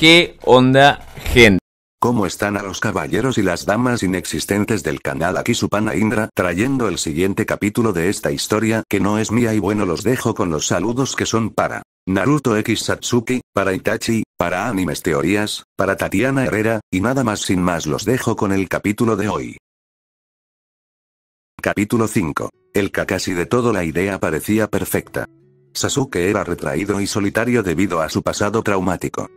¿Qué onda, gente? ¿Cómo están a los caballeros y las damas inexistentes del canal? Aquí su Indra trayendo el siguiente capítulo de esta historia que no es mía y bueno los dejo con los saludos que son para Naruto X Satsuki, para Itachi, para Animes Teorías, para Tatiana Herrera, y nada más sin más los dejo con el capítulo de hoy. Capítulo 5. El Kakashi de todo la idea parecía perfecta. Sasuke era retraído y solitario debido a su pasado traumático.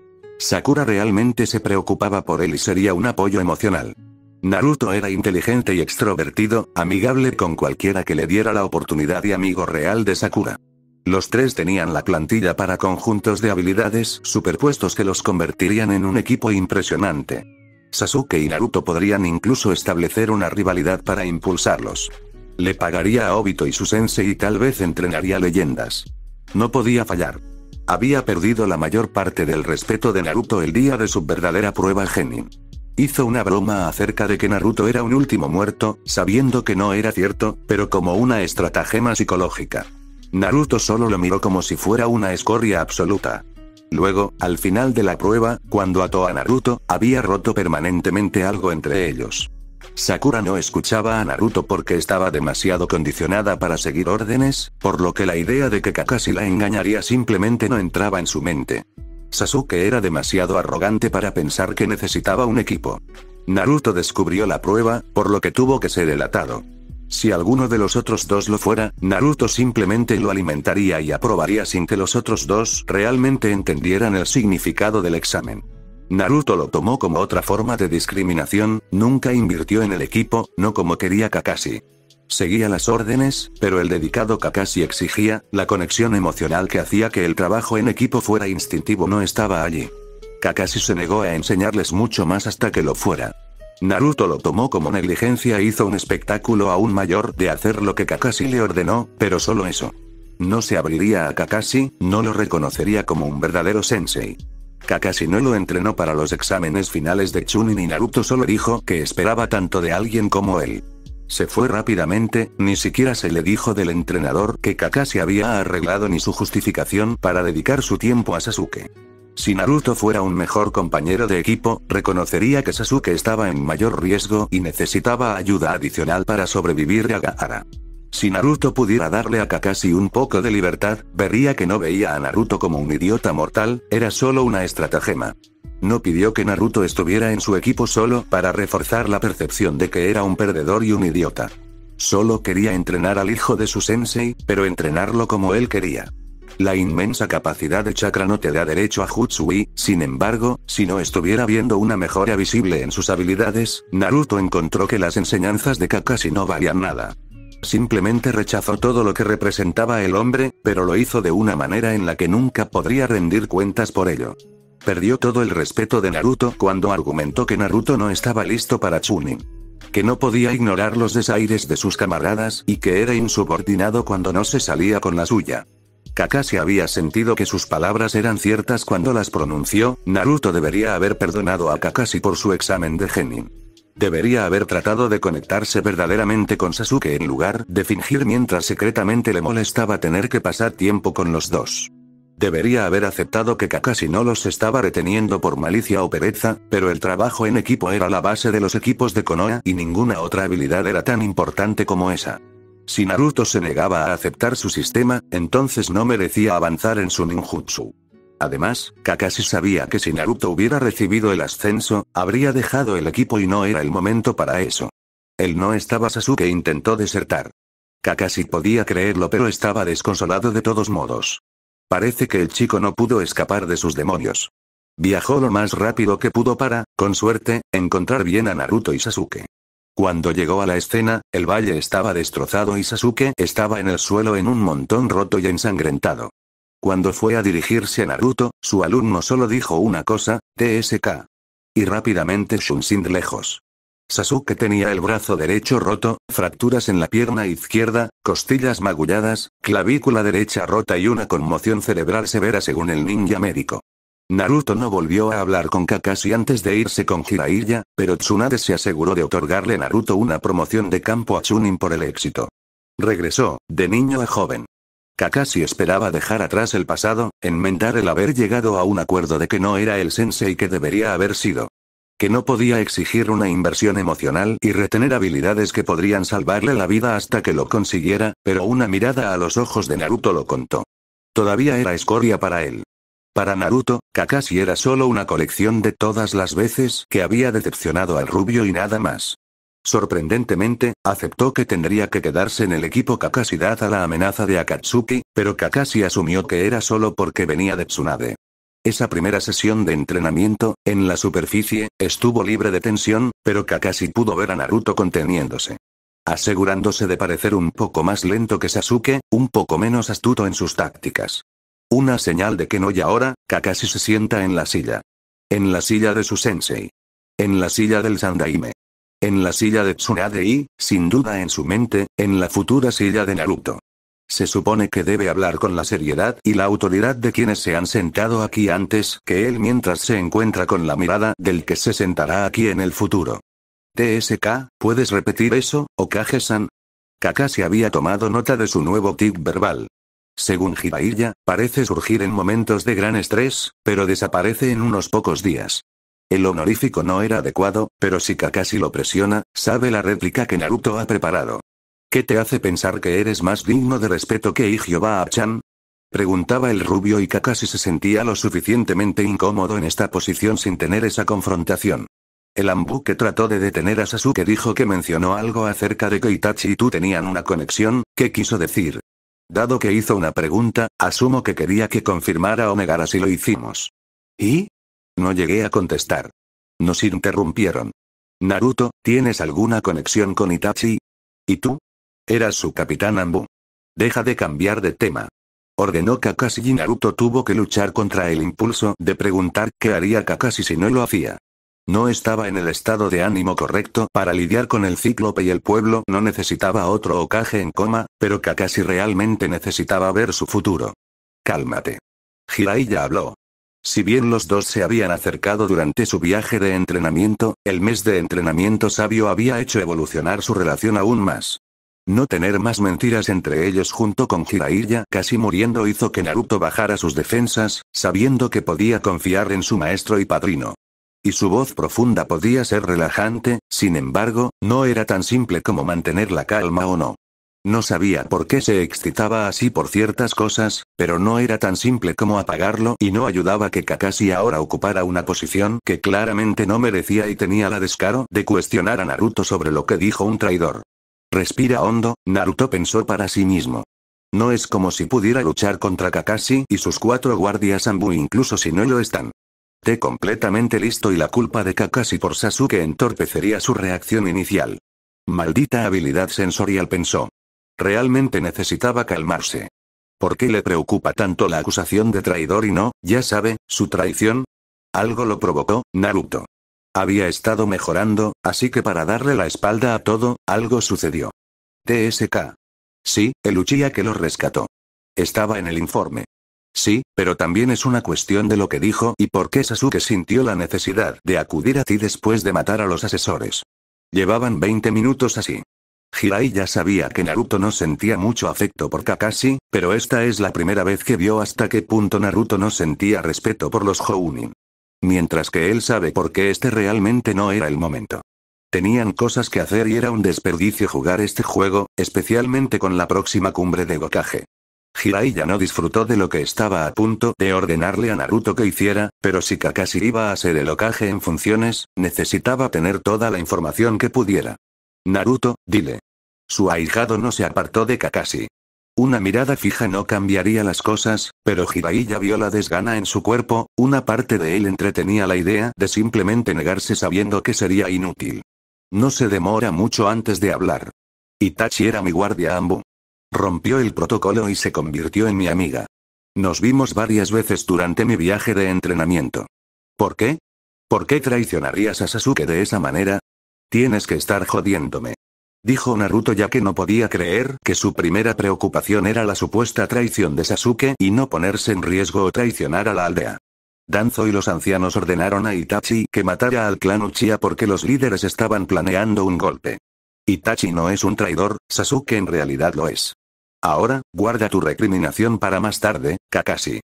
Sakura realmente se preocupaba por él y sería un apoyo emocional. Naruto era inteligente y extrovertido, amigable con cualquiera que le diera la oportunidad y amigo real de Sakura. Los tres tenían la plantilla para conjuntos de habilidades superpuestos que los convertirían en un equipo impresionante. Sasuke y Naruto podrían incluso establecer una rivalidad para impulsarlos. Le pagaría a Obito y su sensei y tal vez entrenaría leyendas. No podía fallar. Había perdido la mayor parte del respeto de Naruto el día de su verdadera prueba Genin. Hizo una broma acerca de que Naruto era un último muerto, sabiendo que no era cierto, pero como una estratagema psicológica. Naruto solo lo miró como si fuera una escoria absoluta. Luego, al final de la prueba, cuando ató a Naruto, había roto permanentemente algo entre ellos. Sakura no escuchaba a Naruto porque estaba demasiado condicionada para seguir órdenes, por lo que la idea de que Kakashi la engañaría simplemente no entraba en su mente. Sasuke era demasiado arrogante para pensar que necesitaba un equipo. Naruto descubrió la prueba, por lo que tuvo que ser delatado. Si alguno de los otros dos lo fuera, Naruto simplemente lo alimentaría y aprobaría sin que los otros dos realmente entendieran el significado del examen. Naruto lo tomó como otra forma de discriminación, nunca invirtió en el equipo, no como quería Kakashi. Seguía las órdenes, pero el dedicado Kakashi exigía, la conexión emocional que hacía que el trabajo en equipo fuera instintivo no estaba allí. Kakashi se negó a enseñarles mucho más hasta que lo fuera. Naruto lo tomó como negligencia e hizo un espectáculo aún mayor de hacer lo que Kakashi le ordenó, pero solo eso. No se abriría a Kakashi, no lo reconocería como un verdadero sensei. Kakashi no lo entrenó para los exámenes finales de Chunin y Naruto solo dijo que esperaba tanto de alguien como él. Se fue rápidamente, ni siquiera se le dijo del entrenador que Kakashi había arreglado ni su justificación para dedicar su tiempo a Sasuke. Si Naruto fuera un mejor compañero de equipo, reconocería que Sasuke estaba en mayor riesgo y necesitaba ayuda adicional para sobrevivir a Gaara. Si Naruto pudiera darle a Kakashi un poco de libertad, vería que no veía a Naruto como un idiota mortal, era solo una estratagema. No pidió que Naruto estuviera en su equipo solo para reforzar la percepción de que era un perdedor y un idiota. Solo quería entrenar al hijo de su sensei, pero entrenarlo como él quería. La inmensa capacidad de chakra no te da derecho a Jutsui, sin embargo, si no estuviera viendo una mejora visible en sus habilidades, Naruto encontró que las enseñanzas de Kakashi no valían nada. Simplemente rechazó todo lo que representaba el hombre, pero lo hizo de una manera en la que nunca podría rendir cuentas por ello. Perdió todo el respeto de Naruto cuando argumentó que Naruto no estaba listo para Chunin que no podía ignorar los desaires de sus camaradas y que era insubordinado cuando no se salía con la suya. Kakashi había sentido que sus palabras eran ciertas cuando las pronunció, Naruto debería haber perdonado a Kakashi por su examen de genin. Debería haber tratado de conectarse verdaderamente con Sasuke en lugar de fingir mientras secretamente le molestaba tener que pasar tiempo con los dos. Debería haber aceptado que Kakashi no los estaba reteniendo por malicia o pereza, pero el trabajo en equipo era la base de los equipos de Konoha y ninguna otra habilidad era tan importante como esa. Si Naruto se negaba a aceptar su sistema, entonces no merecía avanzar en su ninjutsu. Además, Kakashi sabía que si Naruto hubiera recibido el ascenso, habría dejado el equipo y no era el momento para eso. Él no estaba Sasuke intentó desertar. Kakashi podía creerlo pero estaba desconsolado de todos modos. Parece que el chico no pudo escapar de sus demonios. Viajó lo más rápido que pudo para, con suerte, encontrar bien a Naruto y Sasuke. Cuando llegó a la escena, el valle estaba destrozado y Sasuke estaba en el suelo en un montón roto y ensangrentado. Cuando fue a dirigirse a Naruto, su alumno solo dijo una cosa, TSK. Y rápidamente Shunshin lejos. Sasuke tenía el brazo derecho roto, fracturas en la pierna izquierda, costillas magulladas, clavícula derecha rota y una conmoción cerebral severa según el ninja médico. Naruto no volvió a hablar con Kakashi antes de irse con Jiraiya, pero Tsunade se aseguró de otorgarle a Naruto una promoción de campo a Chunin por el éxito. Regresó, de niño a joven. Kakashi esperaba dejar atrás el pasado, enmendar el haber llegado a un acuerdo de que no era el sensei que debería haber sido. Que no podía exigir una inversión emocional y retener habilidades que podrían salvarle la vida hasta que lo consiguiera, pero una mirada a los ojos de Naruto lo contó. Todavía era escoria para él. Para Naruto, Kakashi era solo una colección de todas las veces que había decepcionado al rubio y nada más. Sorprendentemente, aceptó que tendría que quedarse en el equipo Kakashi dada la amenaza de Akatsuki, pero Kakashi asumió que era solo porque venía de Tsunade. Esa primera sesión de entrenamiento, en la superficie, estuvo libre de tensión, pero Kakashi pudo ver a Naruto conteniéndose. Asegurándose de parecer un poco más lento que Sasuke, un poco menos astuto en sus tácticas. Una señal de que no y ahora, Kakashi se sienta en la silla. En la silla de su sensei. En la silla del Sandaime. En la silla de Tsunade y, sin duda en su mente, en la futura silla de Naruto. Se supone que debe hablar con la seriedad y la autoridad de quienes se han sentado aquí antes que él mientras se encuentra con la mirada del que se sentará aquí en el futuro. TSK, ¿puedes repetir eso, Okage-san? Kakashi había tomado nota de su nuevo tip verbal. Según Hiraiya, parece surgir en momentos de gran estrés, pero desaparece en unos pocos días. El honorífico no era adecuado, pero si Kakashi lo presiona, sabe la réplica que Naruto ha preparado. ¿Qué te hace pensar que eres más digno de respeto que Ijiobaa-chan? Preguntaba el rubio y Kakashi se sentía lo suficientemente incómodo en esta posición sin tener esa confrontación. El Ambu que trató de detener a Sasuke dijo que mencionó algo acerca de que Itachi y tú tenían una conexión, ¿qué quiso decir? Dado que hizo una pregunta, asumo que quería que confirmara o negara si lo hicimos. ¿Y? No llegué a contestar. Nos interrumpieron. Naruto, ¿tienes alguna conexión con Itachi? ¿Y tú? Eras su capitán Anbu? Deja de cambiar de tema. Ordenó Kakashi y Naruto tuvo que luchar contra el impulso de preguntar qué haría Kakashi si no lo hacía. No estaba en el estado de ánimo correcto para lidiar con el cíclope y el pueblo no necesitaba otro Okage en coma, pero Kakashi realmente necesitaba ver su futuro. Cálmate. Jiraiya habló. Si bien los dos se habían acercado durante su viaje de entrenamiento, el mes de entrenamiento sabio había hecho evolucionar su relación aún más. No tener más mentiras entre ellos junto con Jiraiya casi muriendo hizo que Naruto bajara sus defensas, sabiendo que podía confiar en su maestro y padrino. Y su voz profunda podía ser relajante, sin embargo, no era tan simple como mantener la calma o no. No sabía por qué se excitaba así por ciertas cosas, pero no era tan simple como apagarlo y no ayudaba que Kakashi ahora ocupara una posición que claramente no merecía y tenía la descaro de cuestionar a Naruto sobre lo que dijo un traidor. Respira hondo, Naruto pensó para sí mismo. No es como si pudiera luchar contra Kakashi y sus cuatro guardias Ambu incluso si no lo están. Te completamente listo y la culpa de Kakashi por Sasuke entorpecería su reacción inicial. Maldita habilidad sensorial pensó. Realmente necesitaba calmarse. ¿Por qué le preocupa tanto la acusación de traidor y no, ya sabe, su traición? Algo lo provocó, Naruto. Había estado mejorando, así que para darle la espalda a todo, algo sucedió. TSK. Sí, el Uchiha que lo rescató. Estaba en el informe. Sí, pero también es una cuestión de lo que dijo y por qué Sasuke sintió la necesidad de acudir a ti después de matar a los asesores. Llevaban 20 minutos así. Hirai ya sabía que Naruto no sentía mucho afecto por Kakashi, pero esta es la primera vez que vio hasta qué punto Naruto no sentía respeto por los Jounin. Mientras que él sabe por qué este realmente no era el momento. Tenían cosas que hacer y era un desperdicio jugar este juego, especialmente con la próxima cumbre de Gokage. Hirai ya no disfrutó de lo que estaba a punto de ordenarle a Naruto que hiciera, pero si Kakashi iba a ser el Okage en funciones, necesitaba tener toda la información que pudiera. Naruto, dile. Su ahijado no se apartó de Kakashi. Una mirada fija no cambiaría las cosas, pero Jiraiya ya vio la desgana en su cuerpo, una parte de él entretenía la idea de simplemente negarse sabiendo que sería inútil. No se demora mucho antes de hablar. Itachi era mi guardia Ambu. Rompió el protocolo y se convirtió en mi amiga. Nos vimos varias veces durante mi viaje de entrenamiento. ¿Por qué? ¿Por qué traicionarías a Sasuke de esa manera? Tienes que estar jodiéndome. Dijo Naruto ya que no podía creer que su primera preocupación era la supuesta traición de Sasuke y no ponerse en riesgo o traicionar a la aldea. Danzo y los ancianos ordenaron a Itachi que matara al clan Uchiha porque los líderes estaban planeando un golpe. Itachi no es un traidor, Sasuke en realidad lo es. Ahora, guarda tu recriminación para más tarde, Kakashi.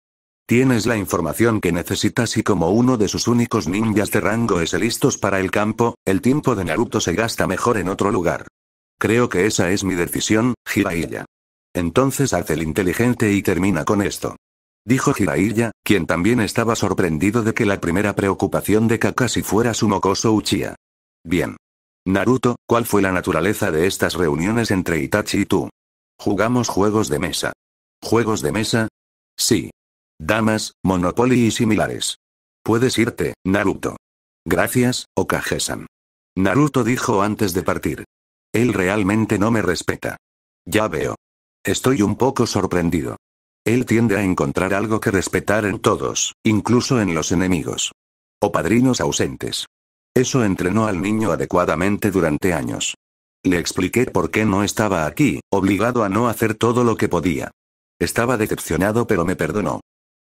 Tienes la información que necesitas y como uno de sus únicos ninjas de rango es listos para el campo, el tiempo de Naruto se gasta mejor en otro lugar. Creo que esa es mi decisión, Jiraiya. Entonces haz el inteligente y termina con esto. Dijo Jiraiya, quien también estaba sorprendido de que la primera preocupación de Kakashi fuera su mocoso Uchiha. Bien. Naruto, ¿cuál fue la naturaleza de estas reuniones entre Itachi y tú? Jugamos juegos de mesa. ¿Juegos de mesa? Sí. Damas, Monopoly y similares. Puedes irte, Naruto. Gracias, okage Naruto dijo antes de partir. Él realmente no me respeta. Ya veo. Estoy un poco sorprendido. Él tiende a encontrar algo que respetar en todos, incluso en los enemigos. O padrinos ausentes. Eso entrenó al niño adecuadamente durante años. Le expliqué por qué no estaba aquí, obligado a no hacer todo lo que podía. Estaba decepcionado pero me perdonó.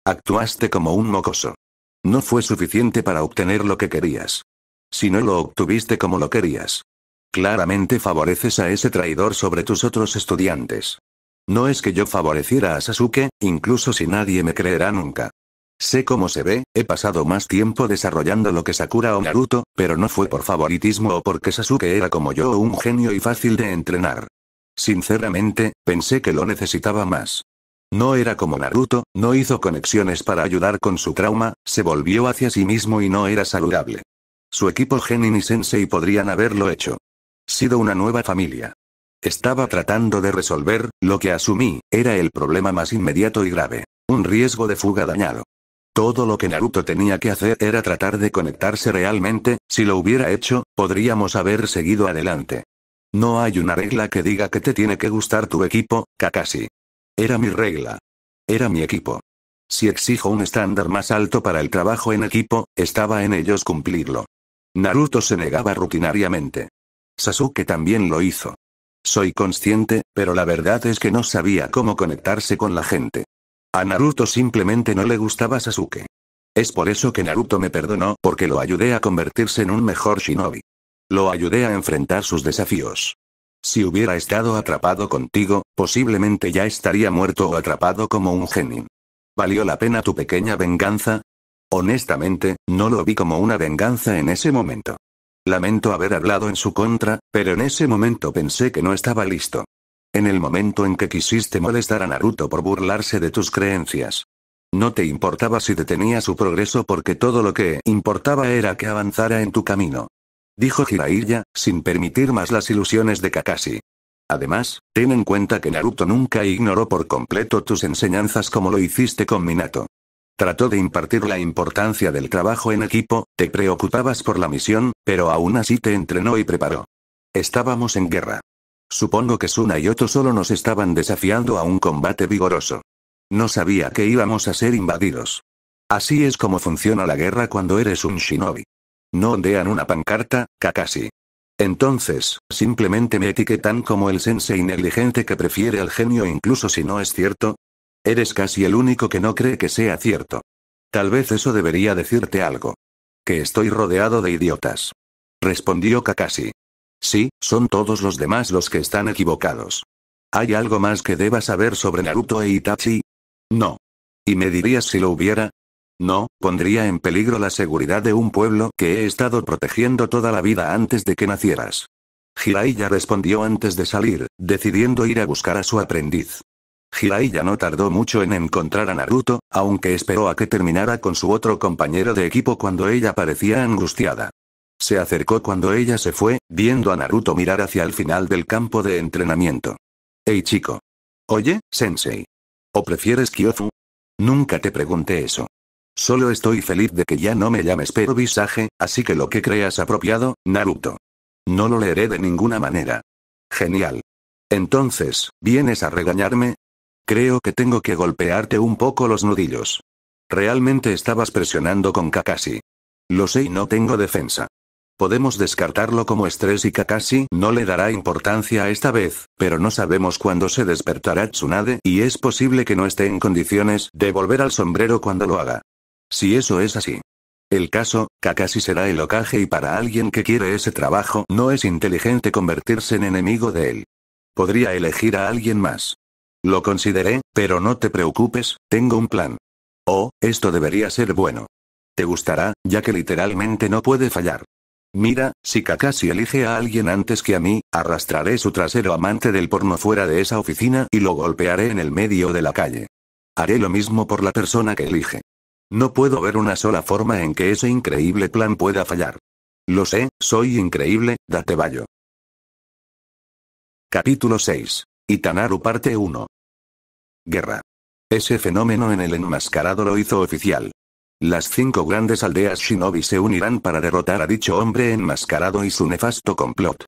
Actuaste como un mocoso. No fue suficiente para obtener lo que querías. Si no lo obtuviste como lo querías. Claramente favoreces a ese traidor sobre tus otros estudiantes. No es que yo favoreciera a Sasuke, incluso si nadie me creerá nunca. Sé cómo se ve, he pasado más tiempo desarrollando lo que Sakura o Naruto, pero no fue por favoritismo o porque Sasuke era como yo un genio y fácil de entrenar. Sinceramente, pensé que lo necesitaba más. No era como Naruto, no hizo conexiones para ayudar con su trauma, se volvió hacia sí mismo y no era saludable. Su equipo Genin y Sensei podrían haberlo hecho. Sido una nueva familia. Estaba tratando de resolver, lo que asumí, era el problema más inmediato y grave. Un riesgo de fuga dañado. Todo lo que Naruto tenía que hacer era tratar de conectarse realmente, si lo hubiera hecho, podríamos haber seguido adelante. No hay una regla que diga que te tiene que gustar tu equipo, Kakashi. Era mi regla. Era mi equipo. Si exijo un estándar más alto para el trabajo en equipo, estaba en ellos cumplirlo. Naruto se negaba rutinariamente. Sasuke también lo hizo. Soy consciente, pero la verdad es que no sabía cómo conectarse con la gente. A Naruto simplemente no le gustaba Sasuke. Es por eso que Naruto me perdonó porque lo ayudé a convertirse en un mejor shinobi. Lo ayudé a enfrentar sus desafíos. Si hubiera estado atrapado contigo, posiblemente ya estaría muerto o atrapado como un genin. ¿Valió la pena tu pequeña venganza? Honestamente, no lo vi como una venganza en ese momento. Lamento haber hablado en su contra, pero en ese momento pensé que no estaba listo. En el momento en que quisiste molestar a Naruto por burlarse de tus creencias. No te importaba si detenía su progreso porque todo lo que importaba era que avanzara en tu camino dijo Jiraiya, sin permitir más las ilusiones de Kakashi. Además, ten en cuenta que Naruto nunca ignoró por completo tus enseñanzas como lo hiciste con Minato. Trató de impartir la importancia del trabajo en equipo, te preocupabas por la misión, pero aún así te entrenó y preparó. Estábamos en guerra. Supongo que Suna y Otto solo nos estaban desafiando a un combate vigoroso. No sabía que íbamos a ser invadidos. Así es como funciona la guerra cuando eres un shinobi. No ondean una pancarta, Kakashi. Entonces, simplemente me etiquetan como el sensei negligente que prefiere al genio incluso si no es cierto. Eres casi el único que no cree que sea cierto. Tal vez eso debería decirte algo. Que estoy rodeado de idiotas. Respondió Kakashi. Sí, son todos los demás los que están equivocados. ¿Hay algo más que deba saber sobre Naruto e Itachi? No. ¿Y me dirías si lo hubiera? No, pondría en peligro la seguridad de un pueblo que he estado protegiendo toda la vida antes de que nacieras. Jiraiya respondió antes de salir, decidiendo ir a buscar a su aprendiz. Jiraiya no tardó mucho en encontrar a Naruto, aunque esperó a que terminara con su otro compañero de equipo cuando ella parecía angustiada. Se acercó cuando ella se fue, viendo a Naruto mirar hacia el final del campo de entrenamiento. Hey chico. Oye, sensei. ¿O prefieres Kyofu? Nunca te pregunté eso. Solo estoy feliz de que ya no me llames pero visaje, así que lo que creas apropiado, Naruto. No lo leeré de ninguna manera. Genial. Entonces, ¿vienes a regañarme? Creo que tengo que golpearte un poco los nudillos. Realmente estabas presionando con Kakashi. Lo sé y no tengo defensa. Podemos descartarlo como estrés y Kakashi no le dará importancia esta vez, pero no sabemos cuándo se despertará Tsunade y es posible que no esté en condiciones de volver al sombrero cuando lo haga. Si eso es así. El caso, Kakashi será el ocaje y para alguien que quiere ese trabajo no es inteligente convertirse en enemigo de él. Podría elegir a alguien más. Lo consideré, pero no te preocupes, tengo un plan. Oh, esto debería ser bueno. Te gustará, ya que literalmente no puede fallar. Mira, si Kakashi elige a alguien antes que a mí, arrastraré su trasero amante del porno fuera de esa oficina y lo golpearé en el medio de la calle. Haré lo mismo por la persona que elige. No puedo ver una sola forma en que ese increíble plan pueda fallar. Lo sé, soy increíble, date vallo. Capítulo 6. Itanaru parte 1. Guerra. Ese fenómeno en el enmascarado lo hizo oficial. Las cinco grandes aldeas shinobi se unirán para derrotar a dicho hombre enmascarado y su nefasto complot.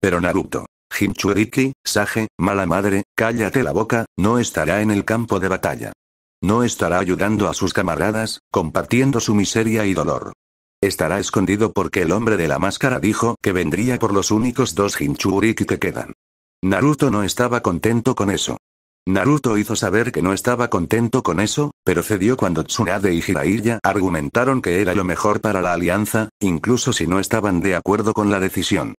Pero Naruto, Hinchuriki, Sage, mala madre, cállate la boca, no estará en el campo de batalla. No estará ayudando a sus camaradas, compartiendo su miseria y dolor. Estará escondido porque el hombre de la máscara dijo que vendría por los únicos dos Hinchuriki que quedan. Naruto no estaba contento con eso. Naruto hizo saber que no estaba contento con eso, pero cedió cuando Tsunade y Jiraiya argumentaron que era lo mejor para la alianza, incluso si no estaban de acuerdo con la decisión.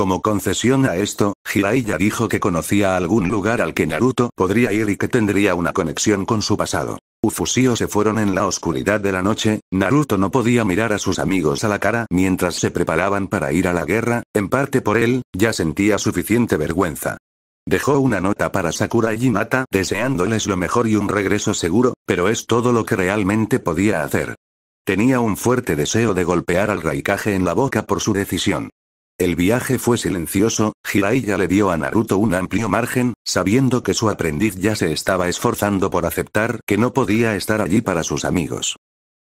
Como concesión a esto, Jiraiya dijo que conocía algún lugar al que Naruto podría ir y que tendría una conexión con su pasado. Ufusio se fueron en la oscuridad de la noche, Naruto no podía mirar a sus amigos a la cara mientras se preparaban para ir a la guerra, en parte por él, ya sentía suficiente vergüenza. Dejó una nota para Sakura y Mata deseándoles lo mejor y un regreso seguro, pero es todo lo que realmente podía hacer. Tenía un fuerte deseo de golpear al Raikage en la boca por su decisión. El viaje fue silencioso, Jiraiya le dio a Naruto un amplio margen, sabiendo que su aprendiz ya se estaba esforzando por aceptar que no podía estar allí para sus amigos.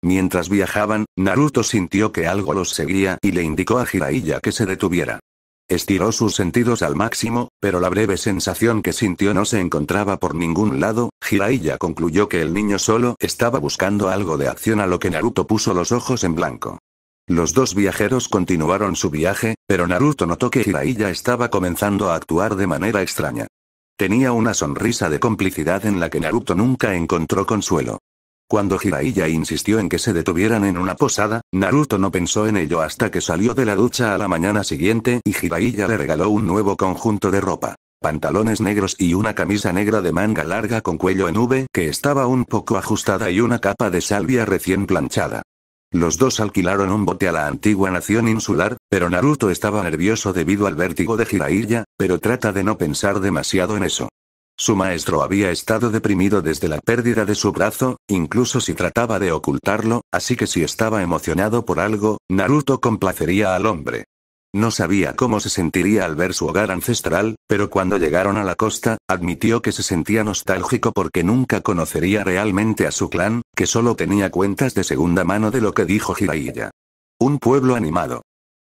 Mientras viajaban, Naruto sintió que algo los seguía y le indicó a Jiraiya que se detuviera. Estiró sus sentidos al máximo, pero la breve sensación que sintió no se encontraba por ningún lado, Jiraiya concluyó que el niño solo estaba buscando algo de acción a lo que Naruto puso los ojos en blanco. Los dos viajeros continuaron su viaje, pero Naruto notó que Jiraiya estaba comenzando a actuar de manera extraña. Tenía una sonrisa de complicidad en la que Naruto nunca encontró consuelo. Cuando Jiraiya insistió en que se detuvieran en una posada, Naruto no pensó en ello hasta que salió de la ducha a la mañana siguiente y Jiraiya le regaló un nuevo conjunto de ropa. Pantalones negros y una camisa negra de manga larga con cuello en V que estaba un poco ajustada y una capa de salvia recién planchada. Los dos alquilaron un bote a la antigua nación insular, pero Naruto estaba nervioso debido al vértigo de Jiraiya, pero trata de no pensar demasiado en eso. Su maestro había estado deprimido desde la pérdida de su brazo, incluso si trataba de ocultarlo, así que si estaba emocionado por algo, Naruto complacería al hombre. No sabía cómo se sentiría al ver su hogar ancestral, pero cuando llegaron a la costa, admitió que se sentía nostálgico porque nunca conocería realmente a su clan, que solo tenía cuentas de segunda mano de lo que dijo Jiraiya. Un pueblo animado.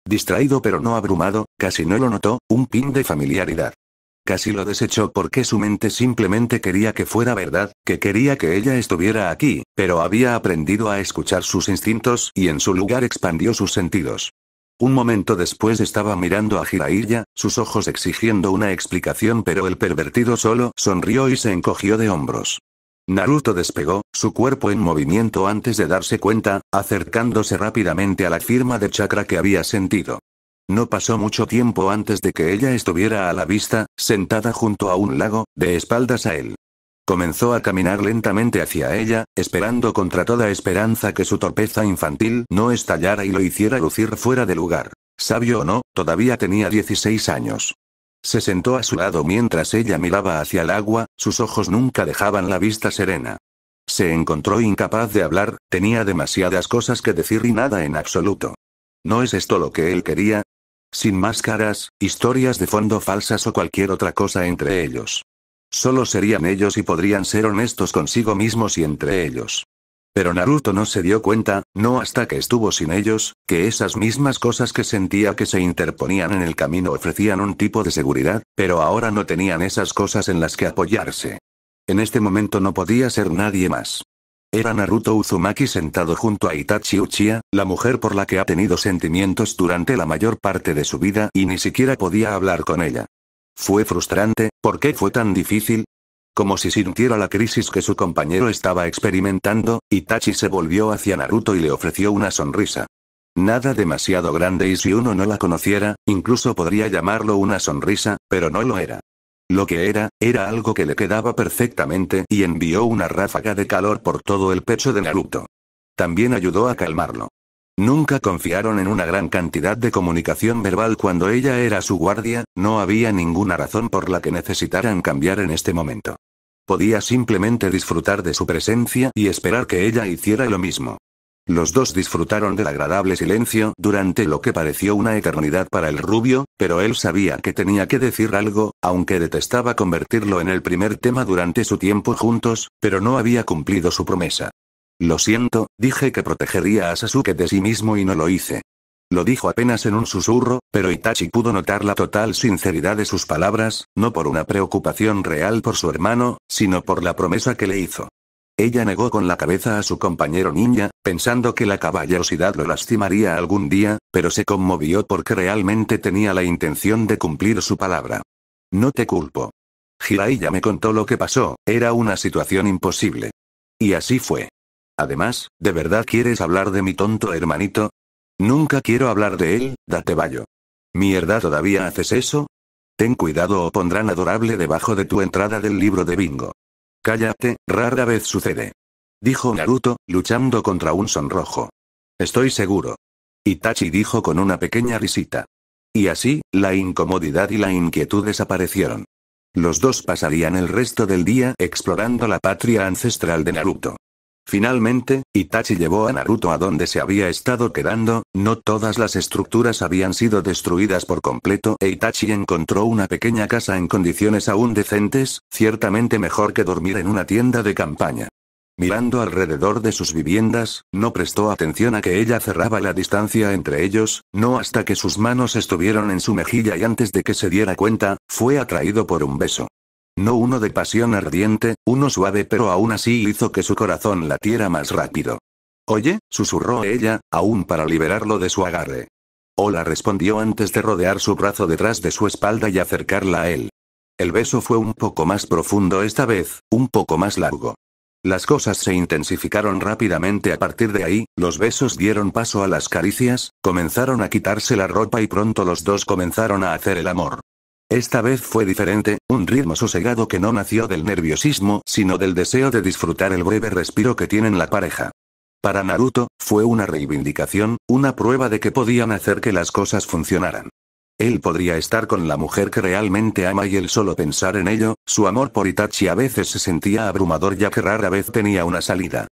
Distraído pero no abrumado, casi no lo notó, un pin de familiaridad. Casi lo desechó porque su mente simplemente quería que fuera verdad, que quería que ella estuviera aquí, pero había aprendido a escuchar sus instintos y en su lugar expandió sus sentidos. Un momento después estaba mirando a Jiraiya, sus ojos exigiendo una explicación pero el pervertido solo sonrió y se encogió de hombros. Naruto despegó, su cuerpo en movimiento antes de darse cuenta, acercándose rápidamente a la firma de chakra que había sentido. No pasó mucho tiempo antes de que ella estuviera a la vista, sentada junto a un lago, de espaldas a él. Comenzó a caminar lentamente hacia ella, esperando contra toda esperanza que su torpeza infantil no estallara y lo hiciera lucir fuera de lugar. Sabio o no, todavía tenía 16 años. Se sentó a su lado mientras ella miraba hacia el agua, sus ojos nunca dejaban la vista serena. Se encontró incapaz de hablar, tenía demasiadas cosas que decir y nada en absoluto. ¿No es esto lo que él quería? Sin máscaras, historias de fondo falsas o cualquier otra cosa entre ellos. Solo serían ellos y podrían ser honestos consigo mismos y entre ellos. Pero Naruto no se dio cuenta, no hasta que estuvo sin ellos, que esas mismas cosas que sentía que se interponían en el camino ofrecían un tipo de seguridad, pero ahora no tenían esas cosas en las que apoyarse. En este momento no podía ser nadie más. Era Naruto Uzumaki sentado junto a Itachi Uchiha, la mujer por la que ha tenido sentimientos durante la mayor parte de su vida y ni siquiera podía hablar con ella. Fue frustrante, ¿por qué fue tan difícil? Como si sintiera la crisis que su compañero estaba experimentando, Itachi se volvió hacia Naruto y le ofreció una sonrisa. Nada demasiado grande y si uno no la conociera, incluso podría llamarlo una sonrisa, pero no lo era. Lo que era, era algo que le quedaba perfectamente y envió una ráfaga de calor por todo el pecho de Naruto. También ayudó a calmarlo. Nunca confiaron en una gran cantidad de comunicación verbal cuando ella era su guardia, no había ninguna razón por la que necesitaran cambiar en este momento. Podía simplemente disfrutar de su presencia y esperar que ella hiciera lo mismo. Los dos disfrutaron del agradable silencio durante lo que pareció una eternidad para el rubio, pero él sabía que tenía que decir algo, aunque detestaba convertirlo en el primer tema durante su tiempo juntos, pero no había cumplido su promesa. Lo siento, dije que protegería a Sasuke de sí mismo y no lo hice. Lo dijo apenas en un susurro, pero Itachi pudo notar la total sinceridad de sus palabras, no por una preocupación real por su hermano, sino por la promesa que le hizo. Ella negó con la cabeza a su compañero ninja, pensando que la caballerosidad lo lastimaría algún día, pero se conmovió porque realmente tenía la intención de cumplir su palabra. No te culpo. ya me contó lo que pasó, era una situación imposible. Y así fue. Además, ¿de verdad quieres hablar de mi tonto hermanito? Nunca quiero hablar de él, date vallo. ¿Mierda todavía haces eso? Ten cuidado o pondrán adorable debajo de tu entrada del libro de bingo. Cállate, rara vez sucede. Dijo Naruto, luchando contra un sonrojo. Estoy seguro. Itachi dijo con una pequeña risita. Y así, la incomodidad y la inquietud desaparecieron. Los dos pasarían el resto del día explorando la patria ancestral de Naruto. Finalmente, Itachi llevó a Naruto a donde se había estado quedando, no todas las estructuras habían sido destruidas por completo e Itachi encontró una pequeña casa en condiciones aún decentes, ciertamente mejor que dormir en una tienda de campaña. Mirando alrededor de sus viviendas, no prestó atención a que ella cerraba la distancia entre ellos, no hasta que sus manos estuvieron en su mejilla y antes de que se diera cuenta, fue atraído por un beso. No uno de pasión ardiente, uno suave pero aún así hizo que su corazón latiera más rápido. Oye, susurró ella, aún para liberarlo de su agarre. Ola respondió antes de rodear su brazo detrás de su espalda y acercarla a él. El beso fue un poco más profundo esta vez, un poco más largo. Las cosas se intensificaron rápidamente a partir de ahí, los besos dieron paso a las caricias, comenzaron a quitarse la ropa y pronto los dos comenzaron a hacer el amor. Esta vez fue diferente, un ritmo sosegado que no nació del nerviosismo, sino del deseo de disfrutar el breve respiro que tienen la pareja. Para Naruto, fue una reivindicación, una prueba de que podían hacer que las cosas funcionaran. Él podría estar con la mujer que realmente ama y el solo pensar en ello, su amor por Itachi a veces se sentía abrumador ya que rara vez tenía una salida.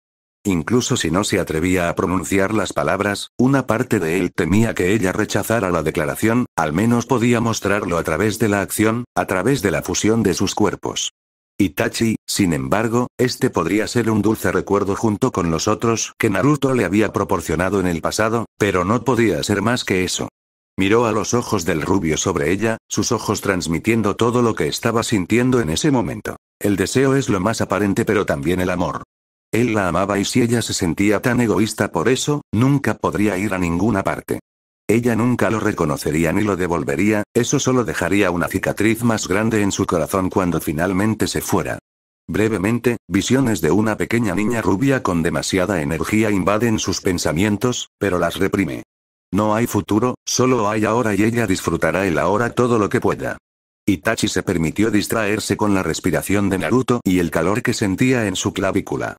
Incluso si no se atrevía a pronunciar las palabras, una parte de él temía que ella rechazara la declaración, al menos podía mostrarlo a través de la acción, a través de la fusión de sus cuerpos. Itachi, sin embargo, este podría ser un dulce recuerdo junto con los otros que Naruto le había proporcionado en el pasado, pero no podía ser más que eso. Miró a los ojos del rubio sobre ella, sus ojos transmitiendo todo lo que estaba sintiendo en ese momento. El deseo es lo más aparente pero también el amor. Él la amaba y si ella se sentía tan egoísta por eso, nunca podría ir a ninguna parte. Ella nunca lo reconocería ni lo devolvería, eso solo dejaría una cicatriz más grande en su corazón cuando finalmente se fuera. Brevemente, visiones de una pequeña niña rubia con demasiada energía invaden sus pensamientos, pero las reprime. No hay futuro, solo hay ahora y ella disfrutará el ahora todo lo que pueda. Itachi se permitió distraerse con la respiración de Naruto y el calor que sentía en su clavícula.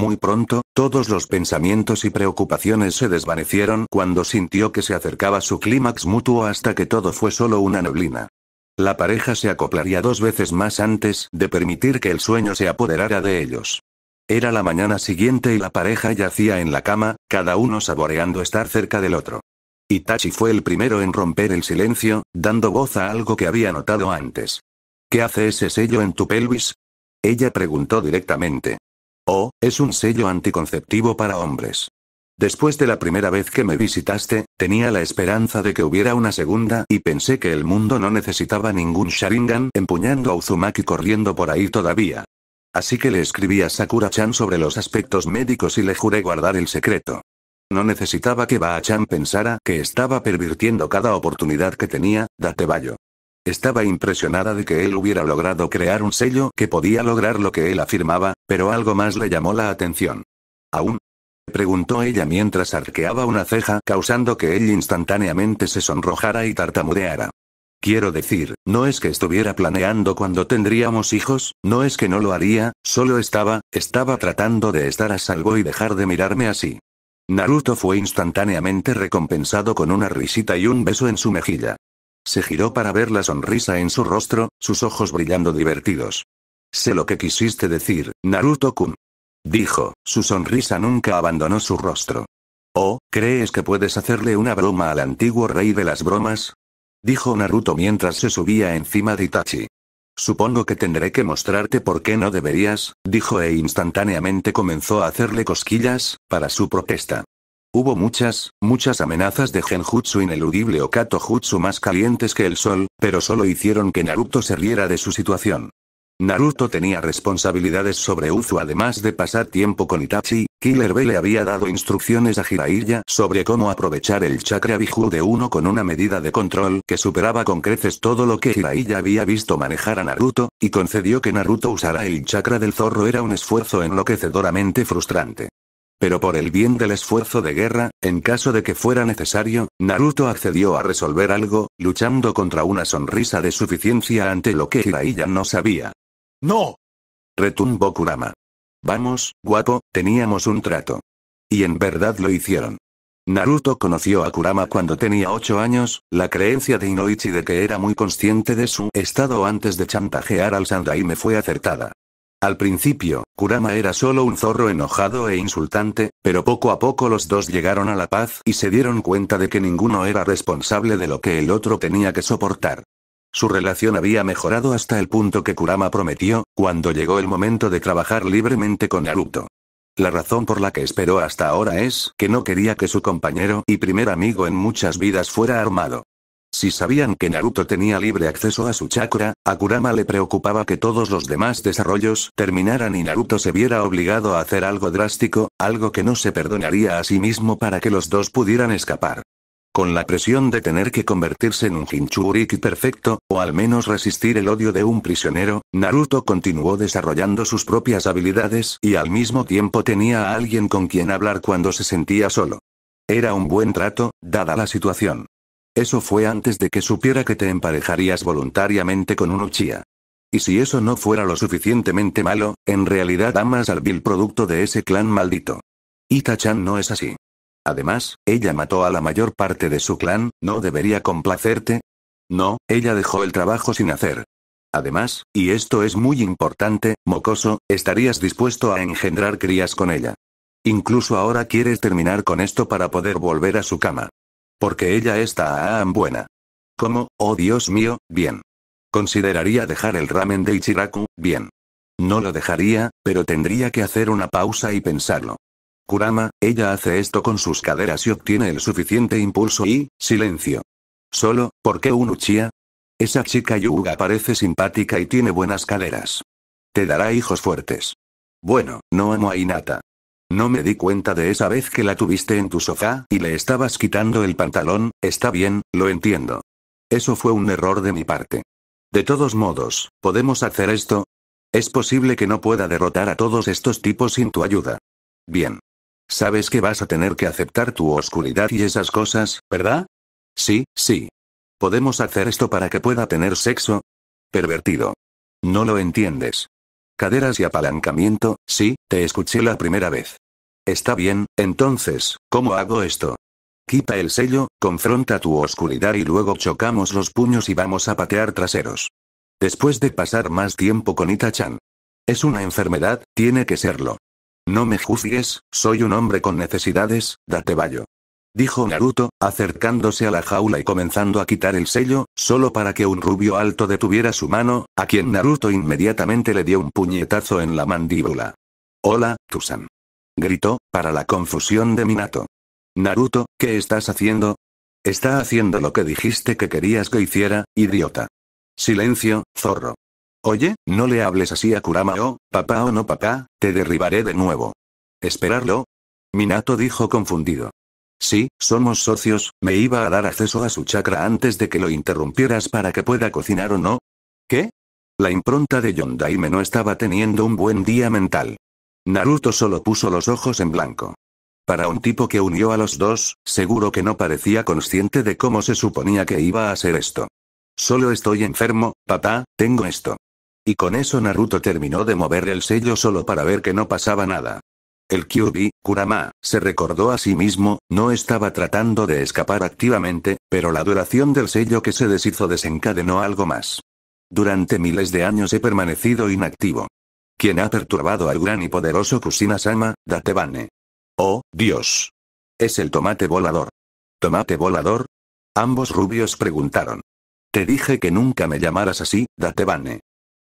Muy pronto, todos los pensamientos y preocupaciones se desvanecieron cuando sintió que se acercaba su clímax mutuo hasta que todo fue solo una neblina. La pareja se acoplaría dos veces más antes de permitir que el sueño se apoderara de ellos. Era la mañana siguiente y la pareja yacía en la cama, cada uno saboreando estar cerca del otro. Itachi fue el primero en romper el silencio, dando voz a algo que había notado antes. ¿Qué hace ese sello en tu pelvis? Ella preguntó directamente. Oh, es un sello anticonceptivo para hombres. Después de la primera vez que me visitaste, tenía la esperanza de que hubiera una segunda y pensé que el mundo no necesitaba ningún Sharingan empuñando a Uzumaki corriendo por ahí todavía. Así que le escribí a Sakura-chan sobre los aspectos médicos y le juré guardar el secreto. No necesitaba que ba chan pensara que estaba pervirtiendo cada oportunidad que tenía, date vallo. Estaba impresionada de que él hubiera logrado crear un sello que podía lograr lo que él afirmaba, pero algo más le llamó la atención. ¿Aún? preguntó ella mientras arqueaba una ceja causando que él instantáneamente se sonrojara y tartamudeara. Quiero decir, no es que estuviera planeando cuando tendríamos hijos, no es que no lo haría, solo estaba, estaba tratando de estar a salvo y dejar de mirarme así. Naruto fue instantáneamente recompensado con una risita y un beso en su mejilla. Se giró para ver la sonrisa en su rostro, sus ojos brillando divertidos. Sé lo que quisiste decir, Naruto-kun. Dijo, su sonrisa nunca abandonó su rostro. Oh, ¿crees que puedes hacerle una broma al antiguo rey de las bromas? Dijo Naruto mientras se subía encima de Itachi. Supongo que tendré que mostrarte por qué no deberías, dijo e instantáneamente comenzó a hacerle cosquillas, para su protesta. Hubo muchas, muchas amenazas de Genjutsu ineludible o Katojutsu más calientes que el sol, pero solo hicieron que Naruto se riera de su situación. Naruto tenía responsabilidades sobre Uzu además de pasar tiempo con Itachi, Killer B le había dado instrucciones a Jiraiya sobre cómo aprovechar el chakra Biju de uno con una medida de control que superaba con creces todo lo que Jiraiya había visto manejar a Naruto, y concedió que Naruto usara el chakra del zorro era un esfuerzo enloquecedoramente frustrante. Pero por el bien del esfuerzo de guerra, en caso de que fuera necesario, Naruto accedió a resolver algo, luchando contra una sonrisa de suficiencia ante lo que ya no sabía. ¡No! retumbó Kurama. Vamos, guapo, teníamos un trato. Y en verdad lo hicieron. Naruto conoció a Kurama cuando tenía 8 años, la creencia de Inoichi de que era muy consciente de su estado antes de chantajear al Sandaime fue acertada. Al principio, Kurama era solo un zorro enojado e insultante, pero poco a poco los dos llegaron a la paz y se dieron cuenta de que ninguno era responsable de lo que el otro tenía que soportar. Su relación había mejorado hasta el punto que Kurama prometió, cuando llegó el momento de trabajar libremente con Naruto. La razón por la que esperó hasta ahora es que no quería que su compañero y primer amigo en muchas vidas fuera armado. Si sabían que Naruto tenía libre acceso a su chakra, Akurama le preocupaba que todos los demás desarrollos terminaran y Naruto se viera obligado a hacer algo drástico, algo que no se perdonaría a sí mismo para que los dos pudieran escapar. Con la presión de tener que convertirse en un Hinchuriki perfecto, o al menos resistir el odio de un prisionero, Naruto continuó desarrollando sus propias habilidades y al mismo tiempo tenía a alguien con quien hablar cuando se sentía solo. Era un buen trato, dada la situación. Eso fue antes de que supiera que te emparejarías voluntariamente con un Uchiha. Y si eso no fuera lo suficientemente malo, en realidad amas al vil producto de ese clan maldito. Ita-chan no es así. Además, ella mató a la mayor parte de su clan, ¿no debería complacerte? No, ella dejó el trabajo sin hacer. Además, y esto es muy importante, mocoso, estarías dispuesto a engendrar crías con ella. Incluso ahora quieres terminar con esto para poder volver a su cama. Porque ella está aam buena. ¿Cómo, oh Dios mío, bien? Consideraría dejar el ramen de Ichiraku, bien. No lo dejaría, pero tendría que hacer una pausa y pensarlo. Kurama, ella hace esto con sus caderas y obtiene el suficiente impulso y, silencio. Solo, ¿por qué un Uchiha? Esa chica Yuga parece simpática y tiene buenas caderas. Te dará hijos fuertes. Bueno, no amo a Inata. No me di cuenta de esa vez que la tuviste en tu sofá y le estabas quitando el pantalón, está bien, lo entiendo. Eso fue un error de mi parte. De todos modos, ¿podemos hacer esto? Es posible que no pueda derrotar a todos estos tipos sin tu ayuda. Bien. Sabes que vas a tener que aceptar tu oscuridad y esas cosas, ¿verdad? Sí, sí. ¿Podemos hacer esto para que pueda tener sexo? Pervertido. No lo entiendes. Caderas y apalancamiento, sí, te escuché la primera vez. Está bien, entonces, ¿cómo hago esto? Quita el sello, confronta tu oscuridad y luego chocamos los puños y vamos a patear traseros. Después de pasar más tiempo con ita Es una enfermedad, tiene que serlo. No me juzgues, soy un hombre con necesidades, date vallo dijo Naruto, acercándose a la jaula y comenzando a quitar el sello, solo para que un rubio alto detuviera su mano, a quien Naruto inmediatamente le dio un puñetazo en la mandíbula. Hola, Tusan. Gritó, para la confusión de Minato. Naruto, ¿qué estás haciendo? Está haciendo lo que dijiste que querías que hiciera, idiota. Silencio, zorro. Oye, no le hables así a Kurama o, papá o no papá, te derribaré de nuevo. ¿Esperarlo? Minato dijo confundido. Sí, somos socios, me iba a dar acceso a su chakra antes de que lo interrumpieras para que pueda cocinar o no. ¿Qué? La impronta de Yondaime no estaba teniendo un buen día mental. Naruto solo puso los ojos en blanco. Para un tipo que unió a los dos, seguro que no parecía consciente de cómo se suponía que iba a ser esto. Solo estoy enfermo, papá, tengo esto. Y con eso Naruto terminó de mover el sello solo para ver que no pasaba nada. El Kyubi Kurama, se recordó a sí mismo, no estaba tratando de escapar activamente, pero la duración del sello que se deshizo desencadenó algo más. Durante miles de años he permanecido inactivo. Quien ha perturbado al gran y poderoso Kusina-sama, Datebane. Oh, Dios. Es el tomate volador. ¿Tomate volador? Ambos rubios preguntaron. Te dije que nunca me llamaras así, Datebane.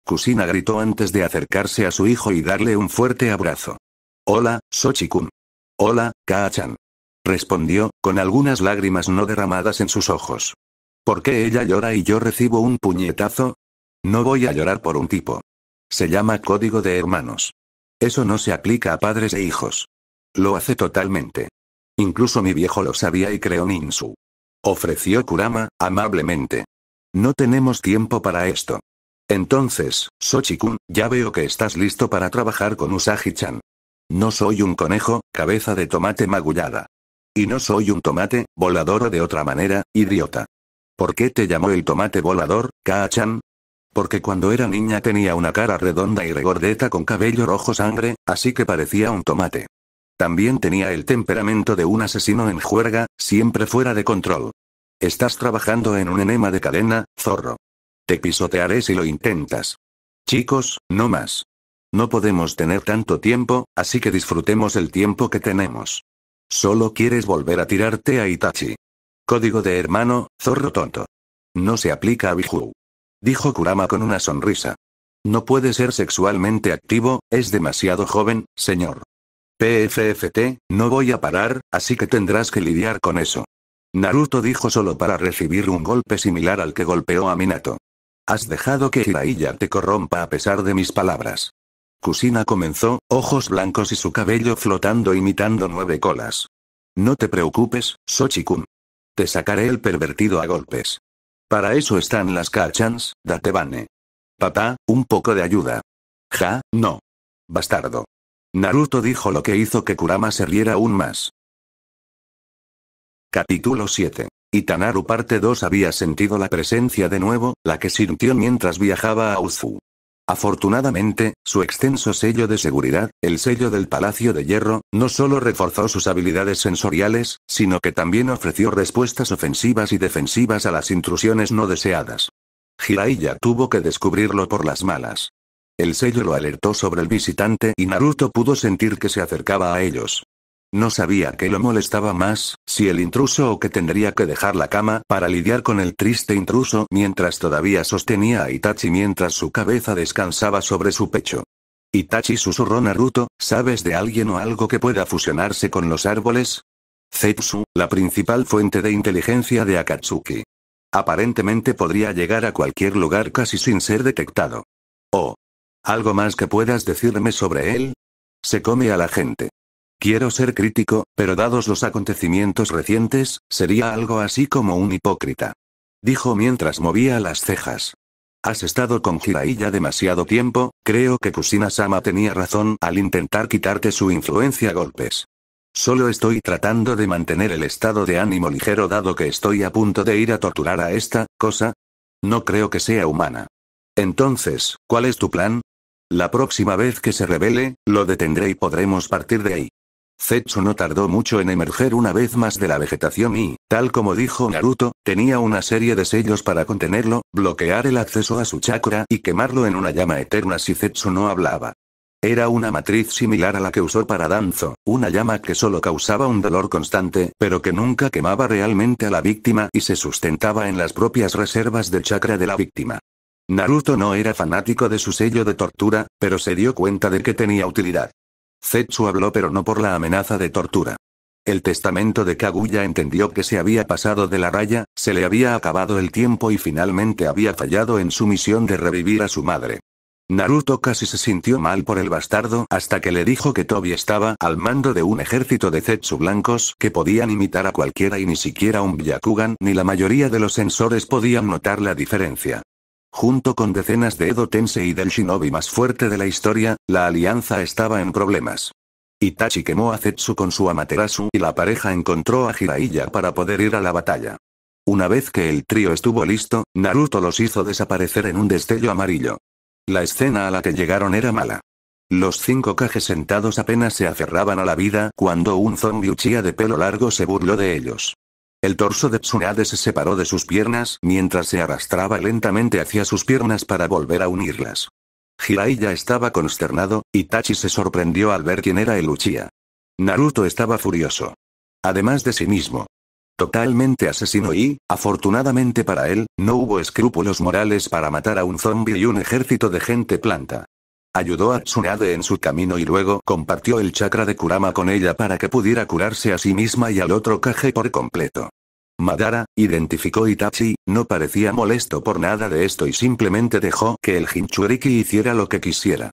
Kusina gritó antes de acercarse a su hijo y darle un fuerte abrazo. Hola, Sochikun. Hola, Kaachan. Respondió, con algunas lágrimas no derramadas en sus ojos. ¿Por qué ella llora y yo recibo un puñetazo? No voy a llorar por un tipo. Se llama código de hermanos. Eso no se aplica a padres e hijos. Lo hace totalmente. Incluso mi viejo lo sabía y creó Ninsu. Ofreció Kurama, amablemente. No tenemos tiempo para esto. Entonces, Sochikun, ya veo que estás listo para trabajar con Usagi-chan. No soy un conejo, cabeza de tomate magullada. Y no soy un tomate, volador o de otra manera, idiota. ¿Por qué te llamó el tomate volador, Kachan? Porque cuando era niña tenía una cara redonda y regordeta con cabello rojo sangre, así que parecía un tomate. También tenía el temperamento de un asesino en juerga, siempre fuera de control. Estás trabajando en un enema de cadena, zorro. Te pisotearé si lo intentas. Chicos, no más. No podemos tener tanto tiempo, así que disfrutemos el tiempo que tenemos. Solo quieres volver a tirarte a Itachi. Código de hermano, zorro tonto. No se aplica a Biju. Dijo Kurama con una sonrisa. No puede ser sexualmente activo, es demasiado joven, señor. PFFT, no voy a parar, así que tendrás que lidiar con eso. Naruto dijo solo para recibir un golpe similar al que golpeó a Minato. Has dejado que Hiraiya te corrompa a pesar de mis palabras. Cusina comenzó, ojos blancos y su cabello flotando imitando nueve colas. No te preocupes, Sochikun. Te sacaré el pervertido a golpes. Para eso están las cachans, bane. Papá, un poco de ayuda. Ja, no. Bastardo. Naruto dijo lo que hizo que Kurama se riera aún más. Capítulo 7. Itanaru parte 2 había sentido la presencia de nuevo, la que sintió mientras viajaba a Uzu. Afortunadamente, su extenso sello de seguridad, el sello del Palacio de Hierro, no solo reforzó sus habilidades sensoriales, sino que también ofreció respuestas ofensivas y defensivas a las intrusiones no deseadas. Jiraiya tuvo que descubrirlo por las malas. El sello lo alertó sobre el visitante y Naruto pudo sentir que se acercaba a ellos. No sabía que lo molestaba más, si el intruso o que tendría que dejar la cama para lidiar con el triste intruso mientras todavía sostenía a Itachi mientras su cabeza descansaba sobre su pecho. Itachi susurró Naruto, ¿sabes de alguien o algo que pueda fusionarse con los árboles? Zetsu, la principal fuente de inteligencia de Akatsuki. Aparentemente podría llegar a cualquier lugar casi sin ser detectado. Oh. ¿Algo más que puedas decirme sobre él? Se come a la gente. Quiero ser crítico, pero dados los acontecimientos recientes, sería algo así como un hipócrita. Dijo mientras movía las cejas. Has estado con Jiraiya demasiado tiempo, creo que Kusina-sama tenía razón al intentar quitarte su influencia a golpes. Solo estoy tratando de mantener el estado de ánimo ligero dado que estoy a punto de ir a torturar a esta, cosa. No creo que sea humana. Entonces, ¿cuál es tu plan? La próxima vez que se revele, lo detendré y podremos partir de ahí. Zetsu no tardó mucho en emerger una vez más de la vegetación y, tal como dijo Naruto, tenía una serie de sellos para contenerlo, bloquear el acceso a su chakra y quemarlo en una llama eterna si Zetsu no hablaba. Era una matriz similar a la que usó para Danzo, una llama que solo causaba un dolor constante, pero que nunca quemaba realmente a la víctima y se sustentaba en las propias reservas de chakra de la víctima. Naruto no era fanático de su sello de tortura, pero se dio cuenta de que tenía utilidad. Zetsu habló pero no por la amenaza de tortura. El testamento de Kaguya entendió que se había pasado de la raya, se le había acabado el tiempo y finalmente había fallado en su misión de revivir a su madre. Naruto casi se sintió mal por el bastardo hasta que le dijo que Toby estaba al mando de un ejército de Zetsu blancos que podían imitar a cualquiera y ni siquiera un Byakugan ni la mayoría de los sensores podían notar la diferencia. Junto con decenas de Edo Tensei y del shinobi más fuerte de la historia, la alianza estaba en problemas. Itachi quemó a Zetsu con su Amaterasu y la pareja encontró a Jiraiya para poder ir a la batalla. Una vez que el trío estuvo listo, Naruto los hizo desaparecer en un destello amarillo. La escena a la que llegaron era mala. Los cinco cajes sentados apenas se aferraban a la vida cuando un zombie uchía de pelo largo se burló de ellos. El torso de Tsunade se separó de sus piernas mientras se arrastraba lentamente hacia sus piernas para volver a unirlas. Hirai estaba consternado, y Tachi se sorprendió al ver quién era el Uchiha. Naruto estaba furioso. Además de sí mismo. Totalmente asesino y, afortunadamente para él, no hubo escrúpulos morales para matar a un zombie y un ejército de gente planta. Ayudó a Tsunade en su camino y luego compartió el chakra de Kurama con ella para que pudiera curarse a sí misma y al otro Kage por completo. Madara, identificó Itachi, no parecía molesto por nada de esto y simplemente dejó que el Hinchuriki hiciera lo que quisiera.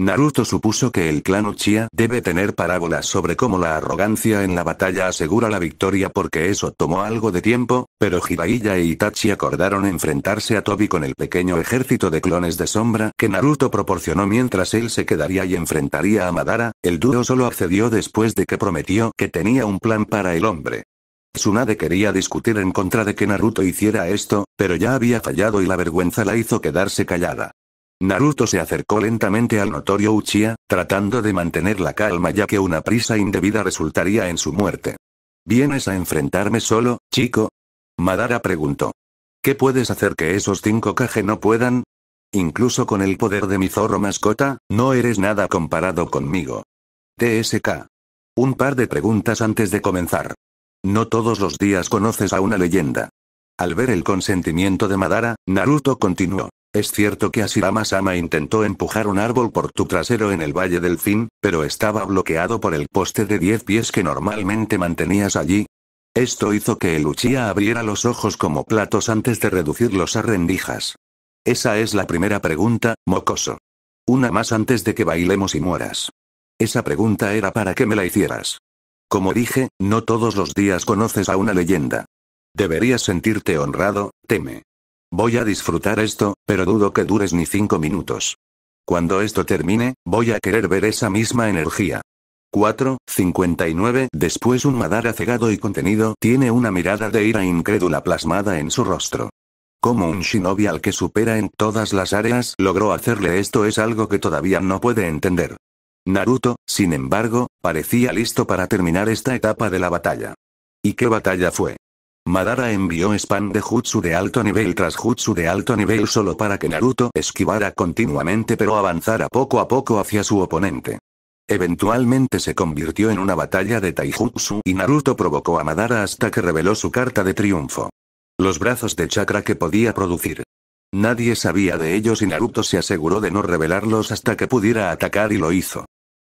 Naruto supuso que el clan Uchiha debe tener parábolas sobre cómo la arrogancia en la batalla asegura la victoria porque eso tomó algo de tiempo, pero Jiraiya e Itachi acordaron enfrentarse a Tobi con el pequeño ejército de clones de sombra que Naruto proporcionó mientras él se quedaría y enfrentaría a Madara, el dúo solo accedió después de que prometió que tenía un plan para el hombre. Tsunade quería discutir en contra de que Naruto hiciera esto, pero ya había fallado y la vergüenza la hizo quedarse callada. Naruto se acercó lentamente al notorio Uchiha, tratando de mantener la calma ya que una prisa indebida resultaría en su muerte. ¿Vienes a enfrentarme solo, chico? Madara preguntó. ¿Qué puedes hacer que esos cinco Kage no puedan? Incluso con el poder de mi zorro mascota, no eres nada comparado conmigo. TSK. Un par de preguntas antes de comenzar. No todos los días conoces a una leyenda. Al ver el consentimiento de Madara, Naruto continuó. Es cierto que Asirama-sama intentó empujar un árbol por tu trasero en el Valle del Fin, pero estaba bloqueado por el poste de 10 pies que normalmente mantenías allí. Esto hizo que el abriera los ojos como platos antes de reducirlos a rendijas. Esa es la primera pregunta, mocoso. Una más antes de que bailemos y mueras. Esa pregunta era para que me la hicieras. Como dije, no todos los días conoces a una leyenda. Deberías sentirte honrado, teme. Voy a disfrutar esto, pero dudo que dures ni cinco minutos. Cuando esto termine, voy a querer ver esa misma energía. 4, 59. Después un Madara cegado y contenido tiene una mirada de ira incrédula plasmada en su rostro. Como un shinobi al que supera en todas las áreas logró hacerle esto es algo que todavía no puede entender. Naruto, sin embargo, parecía listo para terminar esta etapa de la batalla. ¿Y qué batalla fue? Madara envió spam de jutsu de alto nivel tras jutsu de alto nivel solo para que Naruto esquivara continuamente pero avanzara poco a poco hacia su oponente. Eventualmente se convirtió en una batalla de taijutsu y Naruto provocó a Madara hasta que reveló su carta de triunfo. Los brazos de chakra que podía producir. Nadie sabía de ellos y Naruto se aseguró de no revelarlos hasta que pudiera atacar y lo hizo.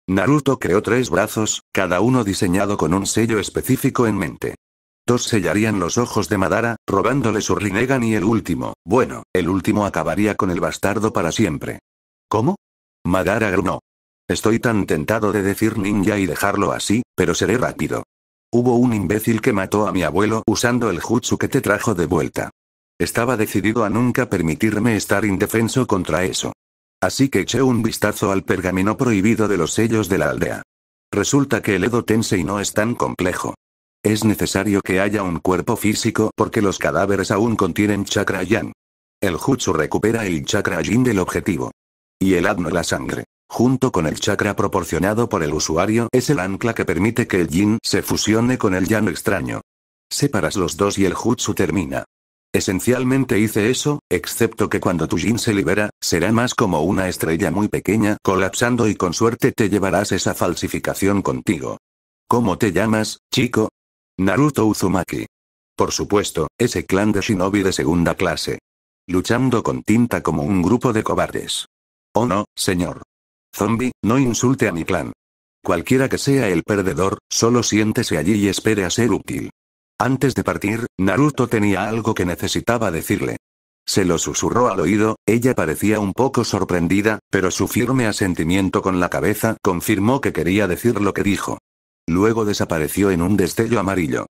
Naruto creó tres brazos, cada uno diseñado con un sello específico en mente. Dos sellarían los ojos de Madara, robándole su Rinnegan y el último, bueno, el último acabaría con el bastardo para siempre. ¿Cómo? Madara grunó. Estoy tan tentado de decir ninja y dejarlo así, pero seré rápido. Hubo un imbécil que mató a mi abuelo usando el jutsu que te trajo de vuelta. Estaba decidido a nunca permitirme estar indefenso contra eso. Así que eché un vistazo al pergamino prohibido de los sellos de la aldea. Resulta que el Edo Tensei no es tan complejo. Es necesario que haya un cuerpo físico porque los cadáveres aún contienen chakra yang. El jutsu recupera el chakra yin del objetivo. Y el adno la sangre. Junto con el chakra proporcionado por el usuario es el ancla que permite que el yin se fusione con el yang extraño. Separas los dos y el jutsu termina. Esencialmente hice eso, excepto que cuando tu yin se libera, será más como una estrella muy pequeña colapsando y con suerte te llevarás esa falsificación contigo. ¿Cómo te llamas, chico? Naruto Uzumaki. Por supuesto, ese clan de shinobi de segunda clase. Luchando con tinta como un grupo de cobardes. Oh no, señor. Zombie, no insulte a mi clan. Cualquiera que sea el perdedor, solo siéntese allí y espere a ser útil. Antes de partir, Naruto tenía algo que necesitaba decirle. Se lo susurró al oído, ella parecía un poco sorprendida, pero su firme asentimiento con la cabeza confirmó que quería decir lo que dijo. Luego desapareció en un destello amarillo.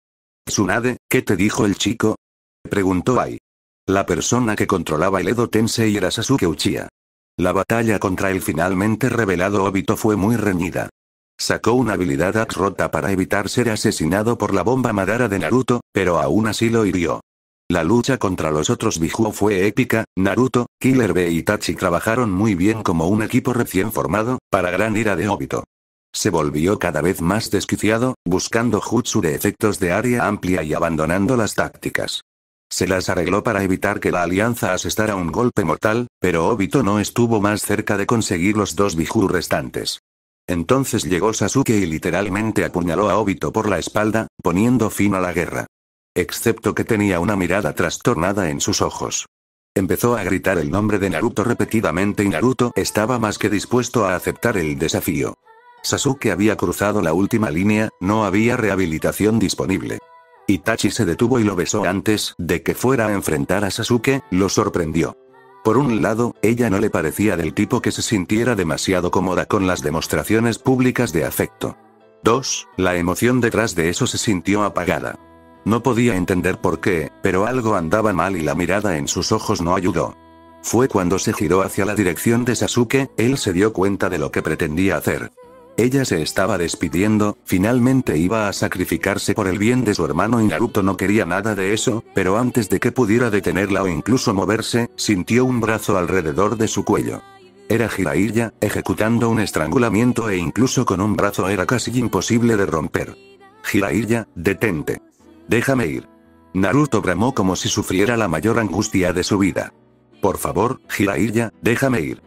Tsunade, ¿qué te dijo el chico? Preguntó Ai. La persona que controlaba el Edo Tensei era Sasuke Uchiha. La batalla contra el finalmente revelado Obito fue muy reñida. Sacó una habilidad Rota para evitar ser asesinado por la bomba Madara de Naruto, pero aún así lo hirió. La lucha contra los otros Biju fue épica, Naruto, Killer B y Tachi trabajaron muy bien como un equipo recién formado, para gran ira de Obito. Se volvió cada vez más desquiciado, buscando jutsu de efectos de área amplia y abandonando las tácticas. Se las arregló para evitar que la alianza asestara un golpe mortal, pero Obito no estuvo más cerca de conseguir los dos Biju restantes. Entonces llegó Sasuke y literalmente apuñaló a Obito por la espalda, poniendo fin a la guerra. Excepto que tenía una mirada trastornada en sus ojos. Empezó a gritar el nombre de Naruto repetidamente y Naruto estaba más que dispuesto a aceptar el desafío. Sasuke había cruzado la última línea, no había rehabilitación disponible. Itachi se detuvo y lo besó antes de que fuera a enfrentar a Sasuke, lo sorprendió. Por un lado, ella no le parecía del tipo que se sintiera demasiado cómoda con las demostraciones públicas de afecto. 2. La emoción detrás de eso se sintió apagada. No podía entender por qué, pero algo andaba mal y la mirada en sus ojos no ayudó. Fue cuando se giró hacia la dirección de Sasuke, él se dio cuenta de lo que pretendía hacer. Ella se estaba despidiendo, finalmente iba a sacrificarse por el bien de su hermano y Naruto no quería nada de eso, pero antes de que pudiera detenerla o incluso moverse, sintió un brazo alrededor de su cuello. Era Jiraiya, ejecutando un estrangulamiento e incluso con un brazo era casi imposible de romper. Jiraiya, detente. Déjame ir. Naruto bramó como si sufriera la mayor angustia de su vida. Por favor, Jiraiya, déjame ir.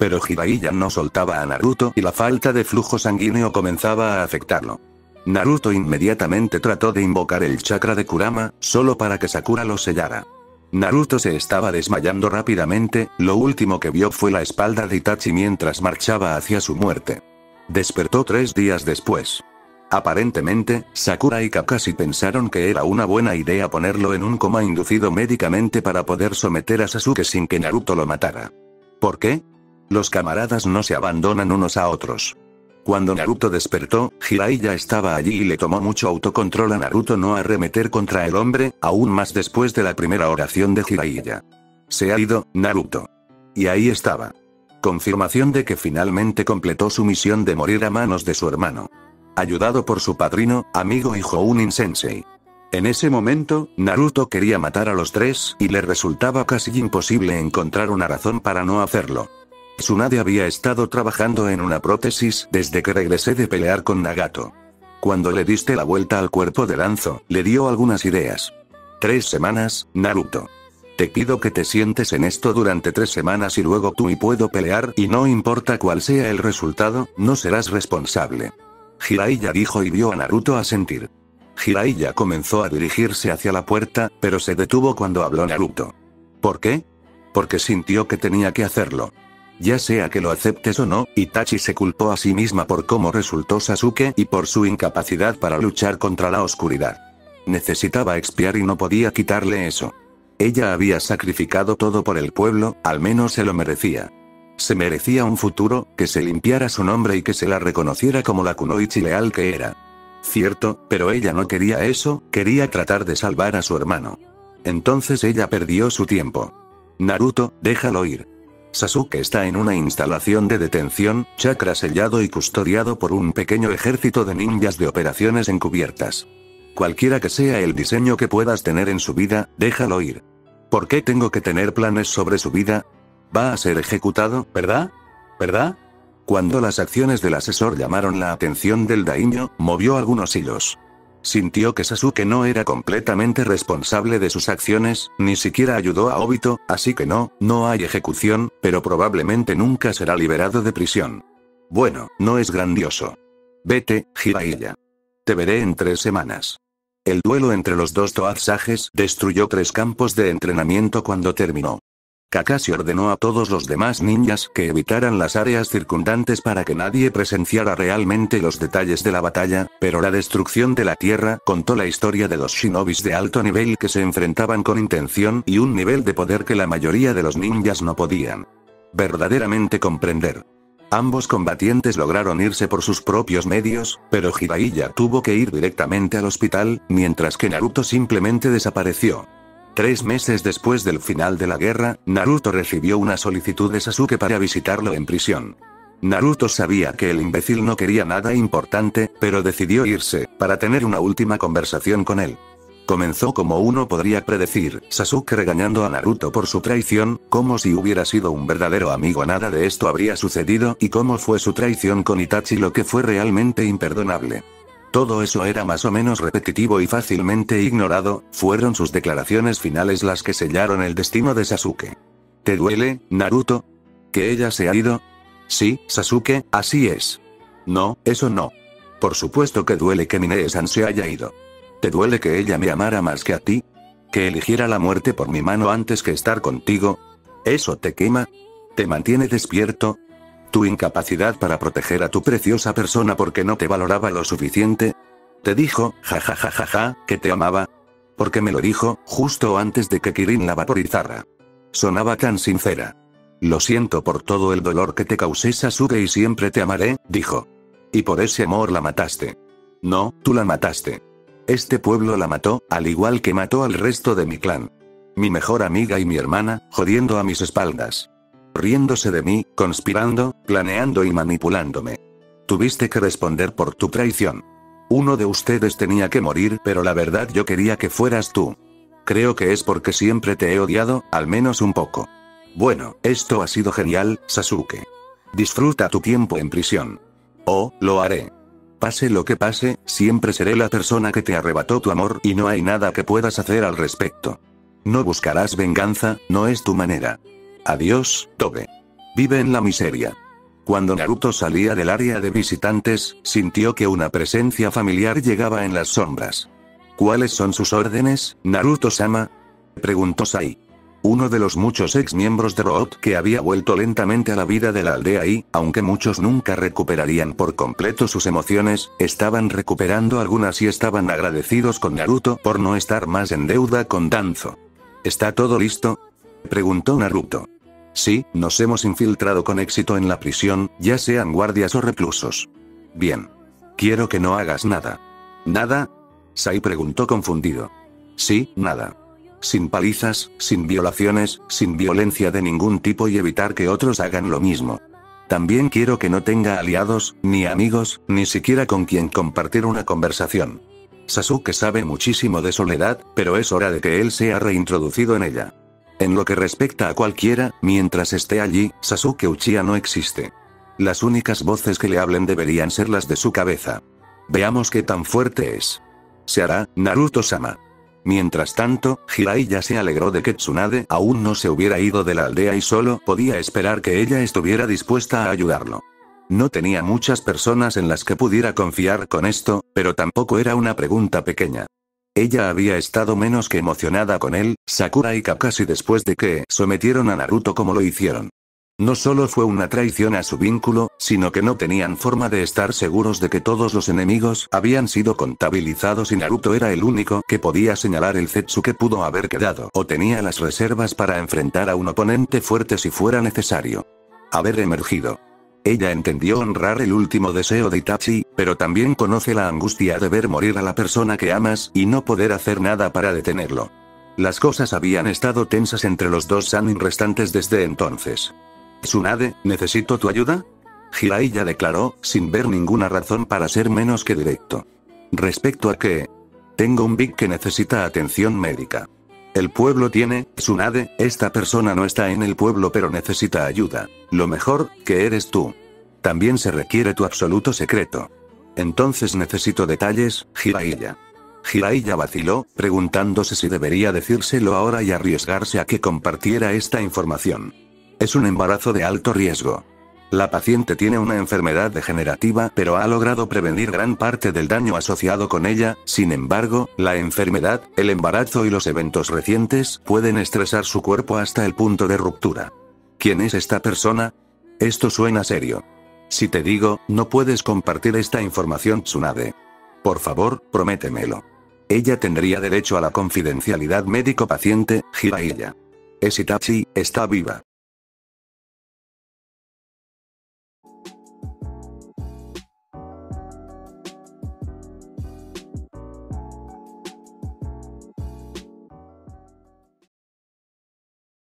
Pero Jiraiya no soltaba a Naruto y la falta de flujo sanguíneo comenzaba a afectarlo. Naruto inmediatamente trató de invocar el chakra de Kurama, solo para que Sakura lo sellara. Naruto se estaba desmayando rápidamente, lo último que vio fue la espalda de Itachi mientras marchaba hacia su muerte. Despertó tres días después. Aparentemente, Sakura y Kakashi pensaron que era una buena idea ponerlo en un coma inducido médicamente para poder someter a Sasuke sin que Naruto lo matara. ¿Por qué? Los camaradas no se abandonan unos a otros. Cuando Naruto despertó, Jiraiya estaba allí y le tomó mucho autocontrol a Naruto no arremeter contra el hombre, aún más después de la primera oración de Jiraiya. Se ha ido, Naruto. Y ahí estaba. Confirmación de que finalmente completó su misión de morir a manos de su hermano. Ayudado por su padrino, amigo y Jounin Sensei. En ese momento, Naruto quería matar a los tres y le resultaba casi imposible encontrar una razón para no hacerlo. Tsunade había estado trabajando en una prótesis desde que regresé de pelear con Nagato. Cuando le diste la vuelta al cuerpo de Lanzo, le dio algunas ideas. Tres semanas, Naruto. Te pido que te sientes en esto durante tres semanas y luego tú y puedo pelear y no importa cuál sea el resultado, no serás responsable. Jiraiya dijo y vio a Naruto a sentir. Jiraiya comenzó a dirigirse hacia la puerta, pero se detuvo cuando habló Naruto. ¿Por qué? Porque sintió que tenía que hacerlo. Ya sea que lo aceptes o no, Itachi se culpó a sí misma por cómo resultó Sasuke y por su incapacidad para luchar contra la oscuridad. Necesitaba expiar y no podía quitarle eso. Ella había sacrificado todo por el pueblo, al menos se lo merecía. Se merecía un futuro, que se limpiara su nombre y que se la reconociera como la kunoichi leal que era. Cierto, pero ella no quería eso, quería tratar de salvar a su hermano. Entonces ella perdió su tiempo. Naruto, déjalo ir. Sasuke está en una instalación de detención, chakra sellado y custodiado por un pequeño ejército de ninjas de operaciones encubiertas. Cualquiera que sea el diseño que puedas tener en su vida, déjalo ir. ¿Por qué tengo que tener planes sobre su vida? Va a ser ejecutado, ¿verdad? ¿Verdad? Cuando las acciones del asesor llamaron la atención del daño, movió algunos hilos. Sintió que Sasuke no era completamente responsable de sus acciones, ni siquiera ayudó a Obito, así que no, no hay ejecución, pero probablemente nunca será liberado de prisión. Bueno, no es grandioso. Vete, Jiraiya. Te veré en tres semanas. El duelo entre los dos Toadsages destruyó tres campos de entrenamiento cuando terminó. Kakashi ordenó a todos los demás ninjas que evitaran las áreas circundantes para que nadie presenciara realmente los detalles de la batalla, pero la destrucción de la Tierra contó la historia de los shinobis de alto nivel que se enfrentaban con intención y un nivel de poder que la mayoría de los ninjas no podían verdaderamente comprender. Ambos combatientes lograron irse por sus propios medios, pero Hiraiya tuvo que ir directamente al hospital, mientras que Naruto simplemente desapareció. Tres meses después del final de la guerra, Naruto recibió una solicitud de Sasuke para visitarlo en prisión. Naruto sabía que el imbécil no quería nada importante, pero decidió irse, para tener una última conversación con él. Comenzó como uno podría predecir, Sasuke regañando a Naruto por su traición, como si hubiera sido un verdadero amigo nada de esto habría sucedido y cómo fue su traición con Itachi lo que fue realmente imperdonable. Todo eso era más o menos repetitivo y fácilmente ignorado, fueron sus declaraciones finales las que sellaron el destino de Sasuke. ¿Te duele, Naruto? ¿Que ella se ha ido? Sí, Sasuke, así es. No, eso no. Por supuesto que duele que minee se haya ido. ¿Te duele que ella me amara más que a ti? ¿Que eligiera la muerte por mi mano antes que estar contigo? ¿Eso te quema? ¿Te mantiene despierto? Tu incapacidad para proteger a tu preciosa persona porque no te valoraba lo suficiente. Te dijo, jajajajaja, que te amaba. Porque me lo dijo, justo antes de que Kirin la vaporizara. Sonaba tan sincera. Lo siento por todo el dolor que te causé Sasuke y siempre te amaré, dijo. Y por ese amor la mataste. No, tú la mataste. Este pueblo la mató, al igual que mató al resto de mi clan. Mi mejor amiga y mi hermana, jodiendo a mis espaldas riéndose de mí, conspirando, planeando y manipulándome. Tuviste que responder por tu traición. Uno de ustedes tenía que morir, pero la verdad yo quería que fueras tú. Creo que es porque siempre te he odiado, al menos un poco. Bueno, esto ha sido genial, Sasuke. Disfruta tu tiempo en prisión. Oh, lo haré. Pase lo que pase, siempre seré la persona que te arrebató tu amor y no hay nada que puedas hacer al respecto. No buscarás venganza, no es tu manera. Adiós, Tobe. Vive en la miseria. Cuando Naruto salía del área de visitantes, sintió que una presencia familiar llegaba en las sombras. ¿Cuáles son sus órdenes, Naruto-sama? Preguntó Sai. Uno de los muchos ex miembros de Root que había vuelto lentamente a la vida de la aldea y, aunque muchos nunca recuperarían por completo sus emociones, estaban recuperando algunas y estaban agradecidos con Naruto por no estar más en deuda con Danzo. ¿Está todo listo? Preguntó Naruto. Sí, nos hemos infiltrado con éxito en la prisión, ya sean guardias o reclusos. Bien. Quiero que no hagas nada. ¿Nada? Sai preguntó confundido. Sí, nada. Sin palizas, sin violaciones, sin violencia de ningún tipo y evitar que otros hagan lo mismo. También quiero que no tenga aliados, ni amigos, ni siquiera con quien compartir una conversación. Sasuke sabe muchísimo de soledad, pero es hora de que él sea reintroducido en ella. En lo que respecta a cualquiera, mientras esté allí, Sasuke Uchiha no existe. Las únicas voces que le hablen deberían ser las de su cabeza. Veamos qué tan fuerte es. Se hará, Naruto-sama. Mientras tanto, Hirai ya se alegró de que Tsunade aún no se hubiera ido de la aldea y solo podía esperar que ella estuviera dispuesta a ayudarlo. No tenía muchas personas en las que pudiera confiar con esto, pero tampoco era una pregunta pequeña. Ella había estado menos que emocionada con él, Sakura y Kakashi después de que sometieron a Naruto como lo hicieron. No solo fue una traición a su vínculo, sino que no tenían forma de estar seguros de que todos los enemigos habían sido contabilizados y Naruto era el único que podía señalar el Zetsu que pudo haber quedado o tenía las reservas para enfrentar a un oponente fuerte si fuera necesario. Haber emergido. Ella entendió honrar el último deseo de Itachi, pero también conoce la angustia de ver morir a la persona que amas y no poder hacer nada para detenerlo. Las cosas habían estado tensas entre los dos Sanin restantes desde entonces. Tsunade, ¿necesito tu ayuda? Jiraiya declaró, sin ver ninguna razón para ser menos que directo. Respecto a qué? Tengo un Big que necesita atención médica. El pueblo tiene, Tsunade, esta persona no está en el pueblo pero necesita ayuda. Lo mejor, que eres tú. También se requiere tu absoluto secreto. Entonces necesito detalles, Jiraiya. Jiraiya vaciló, preguntándose si debería decírselo ahora y arriesgarse a que compartiera esta información. Es un embarazo de alto riesgo. La paciente tiene una enfermedad degenerativa pero ha logrado prevenir gran parte del daño asociado con ella, sin embargo, la enfermedad, el embarazo y los eventos recientes pueden estresar su cuerpo hasta el punto de ruptura. ¿Quién es esta persona? Esto suena serio. Si te digo, no puedes compartir esta información Tsunade. Por favor, prométemelo. Ella tendría derecho a la confidencialidad médico-paciente, Jiraiya. Es Itachi, está viva.